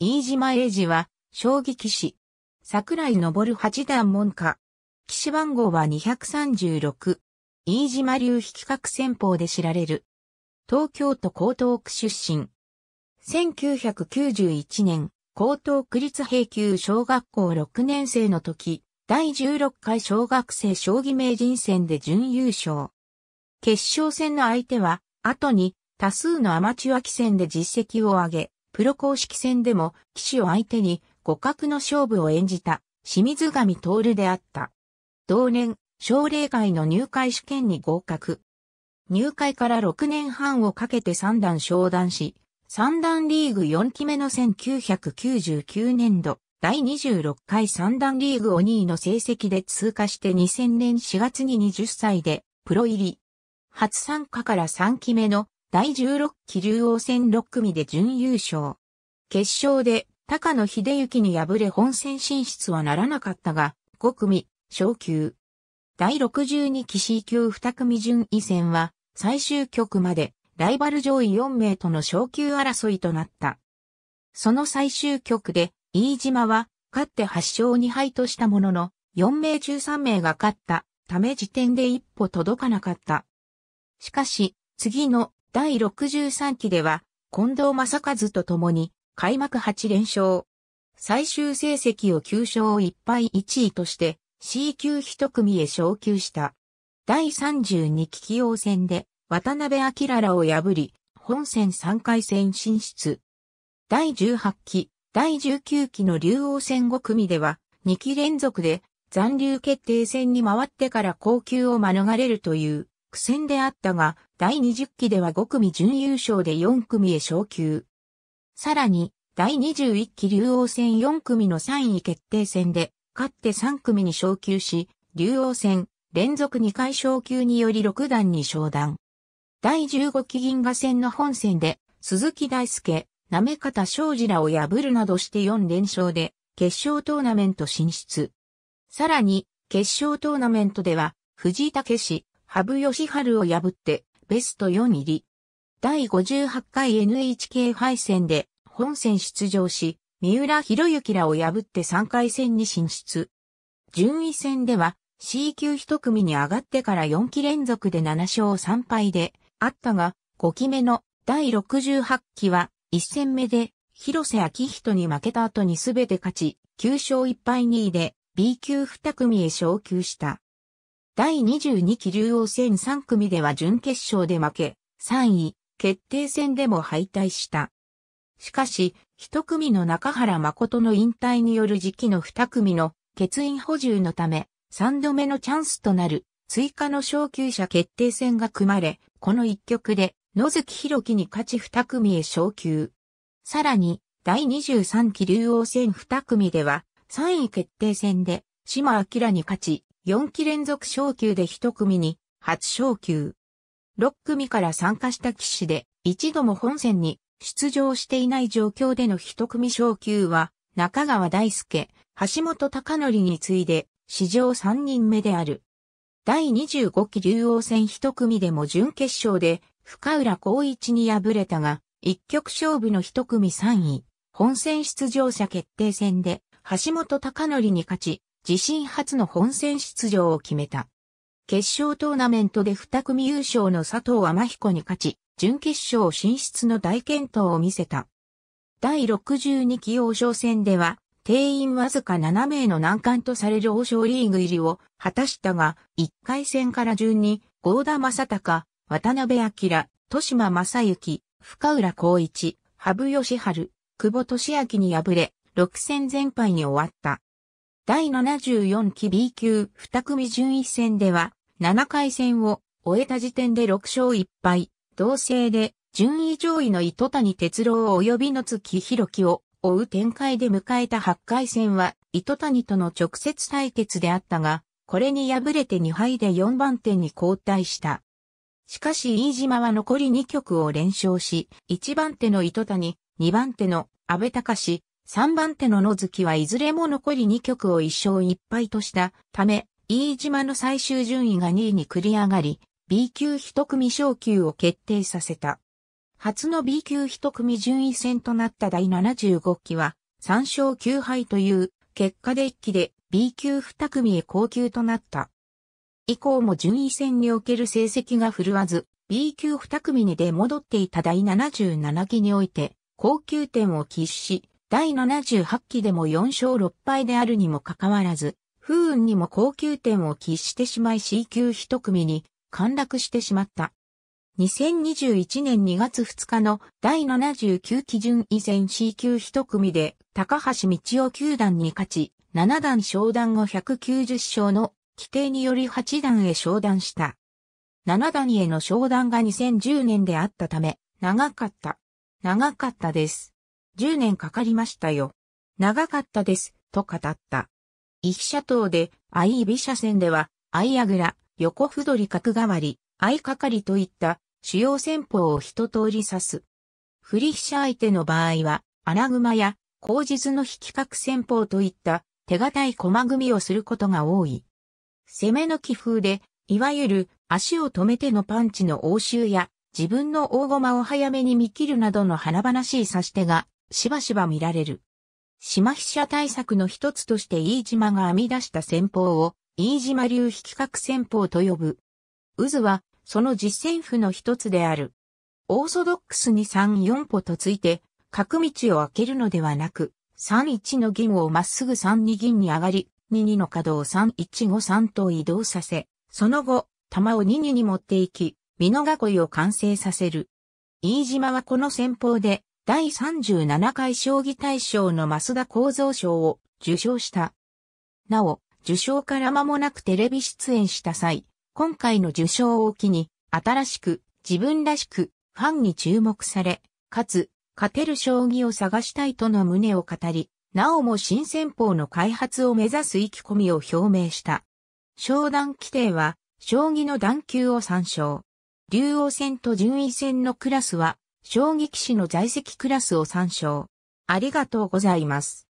飯島英二は、将棋騎士。桜井昇八段門下。騎士番号は236。飯島流引企戦法で知られる。東京都江東区出身。1991年、江東区立平級小学校6年生の時、第16回小学生将棋名人戦で準優勝。決勝戦の相手は、後に多数のアマチュア棋戦で実績を上げ、プロ公式戦でも、騎手を相手に互角の勝負を演じた、清水上徹であった。同年、奨励会の入会試験に合格。入会から6年半をかけて3段昇段し、3段リーグ4期目の1999年度、第26回3段リーグを2位の成績で通過して2000年4月に20歳で、プロ入り。初参加から3期目の第16期竜王戦6組で準優勝。決勝で高野秀幸に敗れ本戦進出はならなかったが、5組、昇級。第62期 C 級2組順位戦は、最終局まで、ライバル上位4名との昇級争いとなった。その最終局で、飯島は、勝って8勝2敗としたものの、4名中3名が勝った、ため時点で一歩届かなかった。しかし、次の第63期では、近藤正和と共に、開幕8連勝。最終成績を9勝1敗1位として、C 級一組へ昇級した。第32期起用戦で、渡辺明らを破り、本戦3回戦進出。第18期、第19期の竜王戦5組では、2期連続で残留決定戦に回ってから高級を免れるという苦戦であったが、第20期では5組準優勝で4組へ昇級。さらに、第21期竜王戦4組の3位決定戦で、勝って3組に昇級し、竜王戦、連続2回昇級により6段に昇段。第15期銀河戦の本戦で、鈴木大介、なめ方庄治らを破るなどして4連勝で、決勝トーナメント進出。さらに、決勝トーナメントでは、藤井武氏、羽生ハルを破ってベスト4入り。第58回 NHK 敗戦で本戦出場し、三浦博之らを破って3回戦に進出。順位戦では C 級1組に上がってから4期連続で7勝3敗であったが、5期目の第68期は1戦目で広瀬昭人に負けた後に全て勝ち、9勝1敗2位で B 級2組へ昇級した。第22期竜王戦3組では準決勝で負け、3位、決定戦でも敗退した。しかし、一組の中原誠の引退による時期の二組の欠員補充のため、三度目のチャンスとなる追加の昇級者決定戦が組まれ、この一局で野月博樹に勝ち二組へ昇級。さらに、第23期竜王戦二組では、3位決定戦で島明に勝ち、4期連続昇級で1組に初昇級。6組から参加した騎士で一度も本戦に出場していない状況での1組昇級は中川大輔、橋本隆則に次いで史上3人目である。第25期竜王戦1組でも準決勝で深浦光一に敗れたが、一局勝負の1組3位、本戦出場者決定戦で橋本隆則に勝ち、自身初の本戦出場を決めた。決勝トーナメントで二組優勝の佐藤天彦に勝ち、準決勝進出の大健闘を見せた。第62期王将戦では、定員わずか7名の難関とされる王将リーグ入りを果たしたが、1回戦から順に、合田正隆、渡辺明、豊島正幸、深浦光一、羽生義晴、久保俊明に敗れ、6戦全敗に終わった。第74期 B 級二組順位戦では、7回戦を終えた時点で6勝1敗、同勢で順位上位の糸谷哲郎及び野月博樹を追う展開で迎えた8回戦は、糸谷との直接対決であったが、これに敗れて2敗で4番手に交代した。しかし飯島は残り2局を連勝し、1番手の糸谷、2番手の安倍隆3番手の野月はいずれも残り2曲を1勝1敗としたため、飯島の最終順位が2位に繰り上がり、B 級1組昇級を決定させた。初の B 級1組順位戦となった第75期は、3勝9敗という結果で一期で B 級2組へ降級となった。以降も順位戦における成績が振るわず、B 級2組に出戻っていた第77期において、高級点を喫し、第78期でも4勝6敗であるにもかかわらず、不運にも高級点を喫してしまい C 級一組に陥落してしまった。2021年2月2日の第79基準以前 C 級一組で高橋道夫球団に勝ち、7段昇段後190勝の規定により8段へ昇段した。7段への昇段が2010年であったため、長かった。長かったです。10年かかりましたよ。長かったです、と語った。一飛車党で、相居飛車戦では、相矢倉、横不取り角代わり、相掛かりといった主要戦法を一通り指す。振り飛車相手の場合は、穴熊や、口実の引き角戦法といった手堅い駒組みをすることが多い。攻めの気風で、いわゆる足を止めてのパンチの応酬や、自分の大駒を早めに見切るなどの華々しい指し手がしばしば見られる。島飛車対策の一つとして飯島が編み出した戦法を、飯島流引き角戦法と呼ぶ。渦は、その実戦譜の一つである。オーソドックスに3、4歩とついて、角道を開けるのではなく、3、1の銀をまっすぐ3、2銀に上がり、2、2の角を3、1、5、3と移動させ、その後、玉を2、2に持っていき、美濃囲いを完成させる。飯島はこの戦法で、第37回将棋大賞の増田幸三賞を受賞した。なお、受賞から間もなくテレビ出演した際、今回の受賞を機に、新しく、自分らしく、ファンに注目され、かつ、勝てる将棋を探したいとの旨を語り、なおも新戦法の開発を目指す意気込みを表明した。商談規定は、将棋の段級を参照。竜王戦と順位戦のクラスは、将棋棋士の在籍クラスを参照。ありがとうございます。